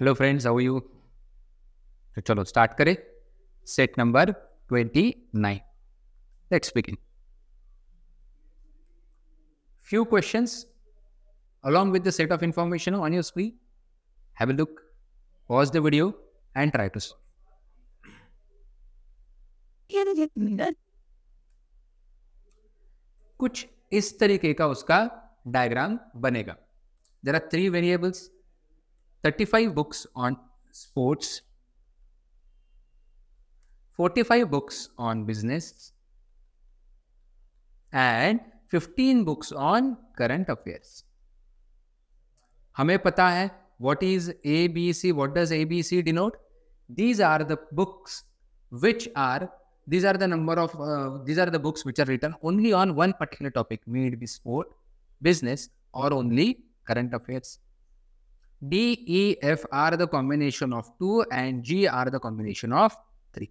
Hello friends how you तो चलो start करें set number twenty nine let's begin few question along with the set of information on your screen have a look pause the video and try to कुछ इस तरीके का उसका diagram बनेगा जरा three variables 35 books on sports, 45 books on business, and 15 books on current affairs. हमें पता है what is ABC, what does ABC denote? These are the books which are these are the number of uh, these are the books which are written only on one particular topic, may it be sport, business, or only current affairs. D, E, F are the combination of 2 and G are the combination of 3.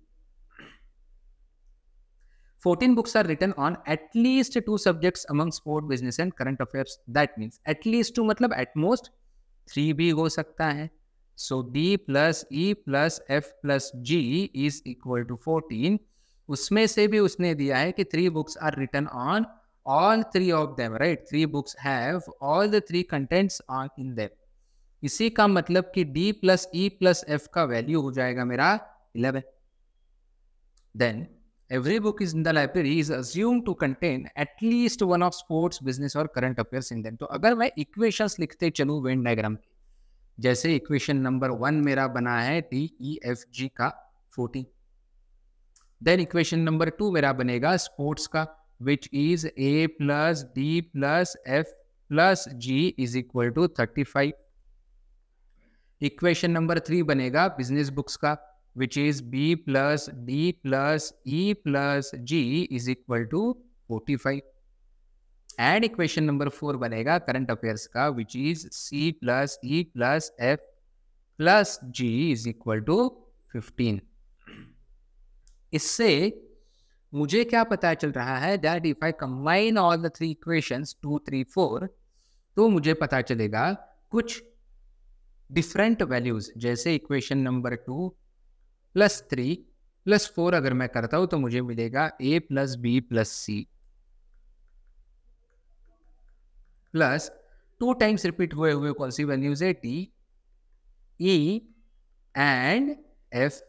14 books are written on at least two subjects among sport, business and current affairs. That means at least two मतलब at most 3 भी हो सकता है. So D plus E plus F plus G is equal to 14. उसमें से भी उसने दिया है कि three books are written on all three of them, right? Three books have all the three contents on in them. इसी का मतलब कि D plus E plus F का वैल्यू हो जाएगा मेरा eleven then every book is in the library is assume to contain at least one of sports business और current affairs in in तो अगर मैं इक्वेशन लिखते चलूँ वेन डायग्राम जैसे इक्वेशन नंबर वन मेरा बना है डी ई एफ जी का fourteen then equation number two मेरा बनेगा स्पोर्ट्स का which is A plus D plus F plus G is equal to thirty five equation number three बनेगा business books का which is B plus D plus E plus G is equal to forty five and equation number four बनेगा current affairs का which is C plus E plus F plus G is equal to fifteen इससे मुझे क्या पता चल रहा है that if I combine all the three equations two three four तो मुझे पता चलेगा कुछ डिफरेंट वैल्यूज जैसे equation number two plus three plus four अगर मैं करता हूं तो मुझे मिलेगा A plus B plus C plus two times repeat हुए हुए कौन सी वैल्यूज है T E and F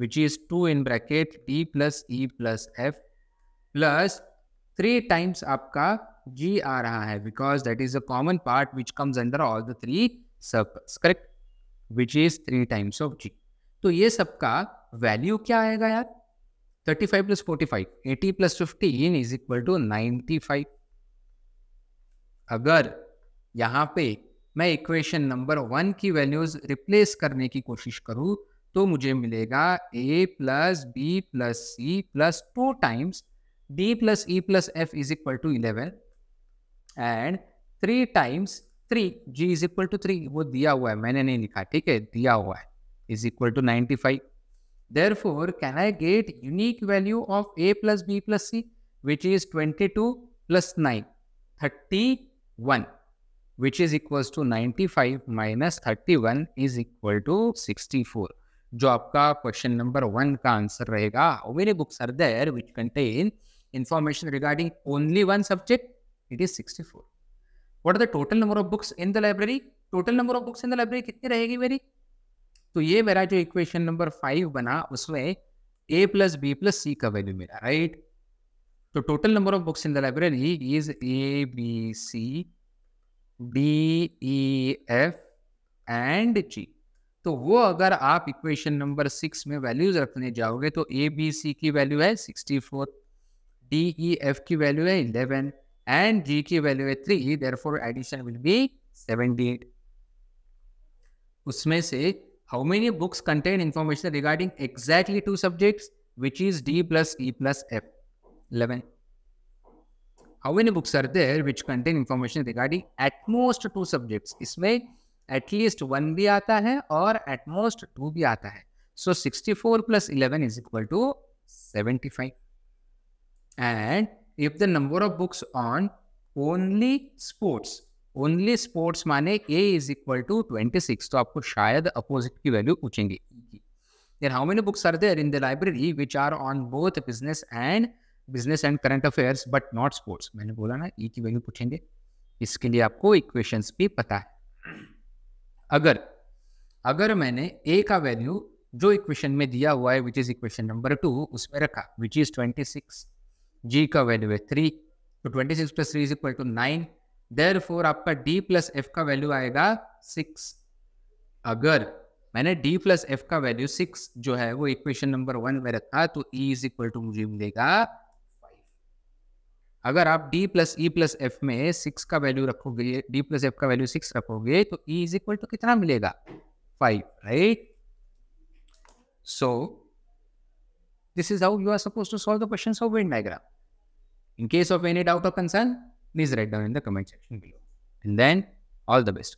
which is two in bracket T plus E plus F plus three times आपका जी आ रहा है because that is a common part which comes under all the three circles correct which is three times of G तो ये सबका value क्या आएगा यार 35 plus 45, 80 plus in is equal to 95. अगर यहाँ पे मैं इक्वेशन नंबर वन की वैल्यूज रिप्लेस करने की कोशिश करूँ तो मुझे मिलेगा A plus B plus C plus two times D plus E plus F is equal to eleven and three times three G is equal to three वो दिया हुआ है मैंने नहीं लिखा ठीक है दिया हुआ है is equal to ninety five therefore can I get unique value of A plus B plus C which is twenty two plus nine thirty one which is equal to is five minus thirty one is equal to sixty four जो आपका question number one का answer रहेगा मेरे books are there which contain information regarding only one subject it is sixty four what are the total number of books in the library total number of books in the library कितनी रहेगी मेरी तो ये मेरा जो equation number five बना उसमें A plus B plus C का वैल्यू मिला राइट तो total number of books in the library is A B C D E F and G तो वो अगर आप इक्वेशन नंबर सिक्स में वैल्यूज रखने जाओगे तो ए बी सी की वैल्यू है sixty four D E F की वैल्यू है इलेवन and GK value है 3, therefore addition will be 78. उसमें से how many books contain information regarding exactly two subjects which is D plus E plus F? 11. How many books are there which contain information regarding at most two subjects? इसमें at least one भी आता है और at most two भी आता है. So 64 plus 11 is equal to 75. And if the number of books on only sports only sports माने A is equal to twenty six तो आपको शायद अपोजिट की वैल्यू पूछेंगे then how many books are there in the library which are on both business and business and current affairs but not sports मैंने बोला ना ई e की value पूछेंगे इसके लिए आपको इक्वेशंस भी पता है अगर अगर मैंने ए का वैल्यू जो इक्वेशन में दिया हुआ है which is equation number two उसमें रखा which is twenty six g का वैल्यू है थ्री तो twenty six plus three is equal to nine therefore आपका डी प्लस एफ का वैल्यू आएगा सिक्स अगर मैंने डी प्लस एफ का वैल्यू सिक्स जो है वो इक्वेशन नंबर वन में रखा तो ई इज इक्वल टू मुझे मिलेगा अगर आप D plus E plus F में सिक्स का वैल्यू रखोगे डी प्लस एफ का वैल्यू सिक्स रखोगे तो ई इज इक्वल टू कितना मिलेगा five right so this is how you are suppose to solve the question of Venn diagram In case of any doubt or concern, please write down in the comment section below. And then all the best.